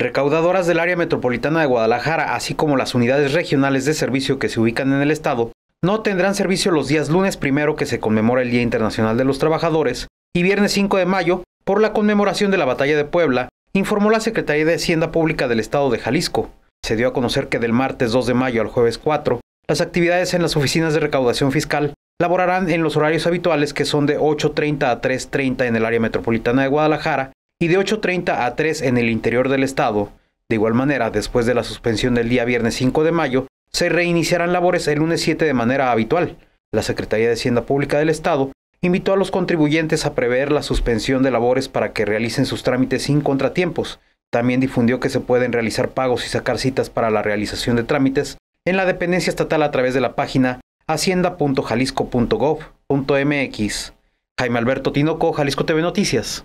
Recaudadoras del área metropolitana de Guadalajara, así como las unidades regionales de servicio que se ubican en el estado, no tendrán servicio los días lunes primero que se conmemora el Día Internacional de los Trabajadores y viernes 5 de mayo por la conmemoración de la Batalla de Puebla, informó la Secretaría de Hacienda Pública del Estado de Jalisco. Se dio a conocer que del martes 2 de mayo al jueves 4, las actividades en las oficinas de recaudación fiscal laborarán en los horarios habituales que son de 8.30 a 3.30 en el área metropolitana de Guadalajara y de 8.30 a 3 en el interior del estado. De igual manera, después de la suspensión del día viernes 5 de mayo, se reiniciarán labores el lunes 7 de manera habitual. La Secretaría de Hacienda Pública del Estado invitó a los contribuyentes a prever la suspensión de labores para que realicen sus trámites sin contratiempos. También difundió que se pueden realizar pagos y sacar citas para la realización de trámites en la dependencia estatal a través de la página hacienda.jalisco.gov.mx. Jaime Alberto Tinoco, Jalisco TV Noticias.